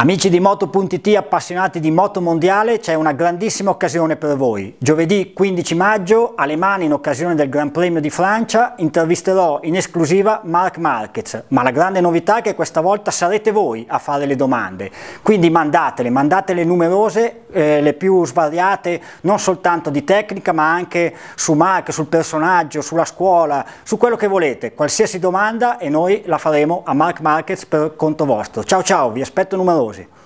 Amici di Moto.it appassionati di moto mondiale c'è una grandissima occasione per voi. Giovedì 15 maggio alle mani in occasione del Gran Premio di Francia intervisterò in esclusiva Marc Marquez, ma la grande novità è che questa volta sarete voi a fare le domande. Quindi mandatele, mandatele numerose eh, le più svariate, non soltanto di tecnica ma anche su Mark, sul personaggio, sulla scuola, su quello che volete, qualsiasi domanda e noi la faremo a Mark Markets per conto vostro. Ciao ciao, vi aspetto numerosi.